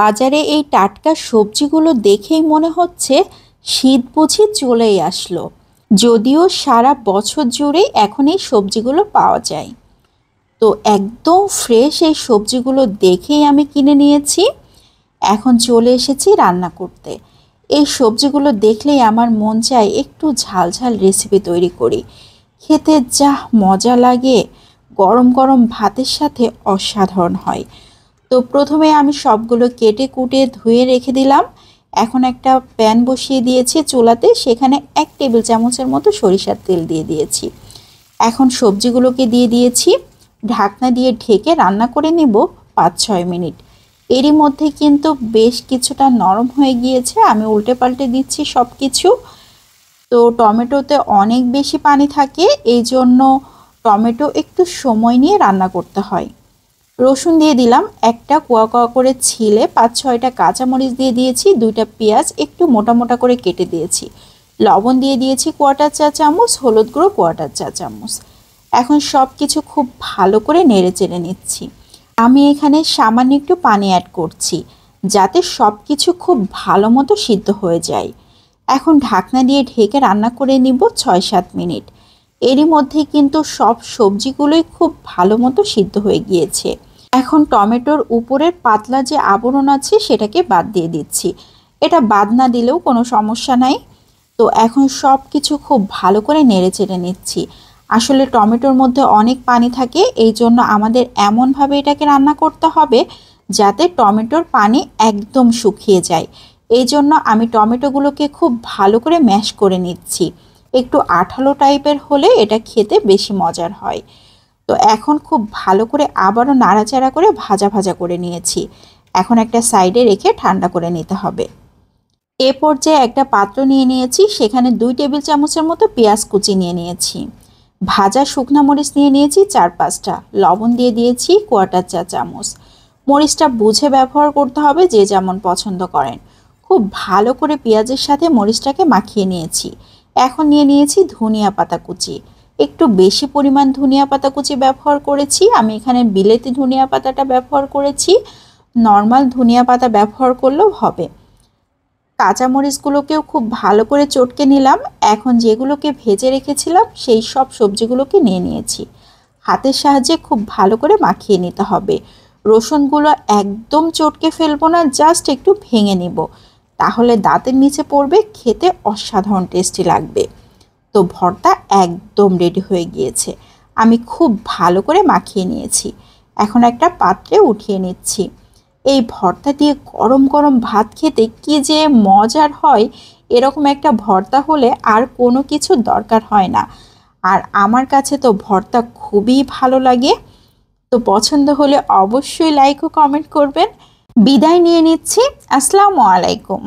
বাজারে এই টাটকা সবজিগুলো দেখেই মনে হচ্ছে শীত বুঝি চলেই আসলো যদিও সারা বছর জুড়ে এখন এই সবজিগুলো পাওয়া যায় তো একদম ফ্রেশ এই সবজিগুলো দেখেই আমি কিনে নিয়েছি এখন চলে এসেছি রান্না করতে এই সবজিগুলো দেখলেই আমার মন চায় একটু ঝালঝাল রেসিপি তৈরি করি খেতে যা মজা লাগে গরম গরম ভাতের সাথে অসাধারণ হয় তো প্রথমে আমি সবগুলো কেটে কুটে ধুয়ে রেখে দিলাম এখন একটা প্যান বসিয়ে দিয়েছি চুলাতে সেখানে এক টেবিল চামচের মতো সরিষার তেল দিয়ে দিয়েছি এখন সবজিগুলোকে দিয়ে দিয়েছি ঢাকনা দিয়ে ঢেকে রান্না করে নেব পাঁচ ছয় মিনিট এরই মধ্যে কিন্তু বেশ কিছুটা নরম হয়ে গিয়েছে আমি উল্টে পাল্টে দিচ্ছি সব কিছু তো টমেটোতে অনেক বেশি পানি থাকে এই জন্য টমেটো একটু সময় নিয়ে রান্না করতে হয় রসুন দিয়ে দিলাম একটা কোয়া কোয়া করে ছিলে পাঁচ ছয়টা কাঁচামরিচ দিয়ে দিয়েছি দুইটা পেঁয়াজ একটু মোটা মোটা করে কেটে দিয়েছি লবণ দিয়ে দিয়েছি কোয়াটার চা চামচ হলুদ গুঁড়ো কোয়াটার চা চামচ এখন সব কিছু খুব ভালো করে নেড়ে চেড়ে নিচ্ছি আমি এখানে সামান্য একটু পানি অ্যাড করছি যাতে সব কিছু খুব ভালো মতো সিদ্ধ হয়ে যায় এখন ঢাকনা দিয়ে ঢেকে রান্না করে নিব ছয় সাত মিনিট এরই মধ্যে কিন্তু সব সবজিগুলোই খুব ভালো মতো সিদ্ধ হয়ে গিয়েছে এখন টমেটোর উপরের পাতলা যে আবরণ আছে সেটাকে বাদ দিয়ে দিচ্ছি এটা বাদ না দিলেও কোনো সমস্যা নাই তো এখন সব কিছু খুব ভালো করে নেড়ে চেড়ে নিচ্ছি আসলে টমেটোর মধ্যে অনেক পানি থাকে এই জন্য আমাদের এমনভাবে এটাকে রান্না করতে হবে যাতে টমেটোর পানি একদম শুকিয়ে যায় এই জন্য আমি টমেটোগুলোকে খুব ভালো করে ম্যাশ করে নিচ্ছি একটু আঠালো টাইপের হলে এটা খেতে বেশি মজার হয় তো এখন খুব ভালো করে আবারও নাড়াচাড়া করে ভাজা ভাজা করে নিয়েছি এখন একটা সাইডে রেখে ঠান্ডা করে নিতে হবে এ পর্যায়ে একটা পাত্র নিয়ে নিয়েছি সেখানে দুই টেবিল চামচের মতো পেঁয়াজ কুচি নিয়ে নিয়েছি ভাজা শুকনা মরিচ নিয়ে নিয়েছি চার পাঁচটা লবণ দিয়ে দিয়েছি কোয়াটার চা চামচ মরিচটা বুঝে ব্যবহার করতে হবে যে যেমন পছন্দ করেন খুব ভালো করে পেঁয়াজের সাথে মরিচটাকে মাখিয়ে নিয়েছি এখন নিয়ে নিয়েছি ধনিয়া পাতা কুচি একটু বেশি পরিমাণ ধনিয়া পাতা কুচি ব্যবহার করেছি আমি এখানে বিলেতি ধনিয়া পাতাটা ব্যবহার করেছি নর্মাল ধনিয়া পাতা ব্যবহার করলেও হবে কাঁচামরিচগুলোকেও খুব ভালো করে চটকে নিলাম এখন যেগুলোকে ভেজে রেখেছিলাম সেই সব সবজিগুলোকে নিয়ে নিয়েছি হাতের সাহায্যে খুব ভালো করে মাখিয়ে নিতে হবে রসুনগুলো একদম চটকে ফেলবো না জাস্ট একটু ভেঙে নিব তাহলে দাঁতের নিচে পড়বে খেতে অসাধারণ টেস্টি লাগবে তো ভর্তা একদম রেডি হয়ে গিয়েছে আমি খুব ভালো করে মাখিয়ে নিয়েছি এখন একটা পাত্রে উঠিয়ে নিচ্ছি এই ভর্তা দিয়ে গরম গরম ভাত খেতে কি যে মজার হয় এরকম একটা ভর্তা হলে আর কোনো কিছু দরকার হয় না আর আমার কাছে তো ভর্তা খুবই ভালো লাগে তো পছন্দ হলে অবশ্যই লাইক ও কমেন্ট করবেন বিদায় নিয়ে নিচ্ছি আসসালামু আলাইকুম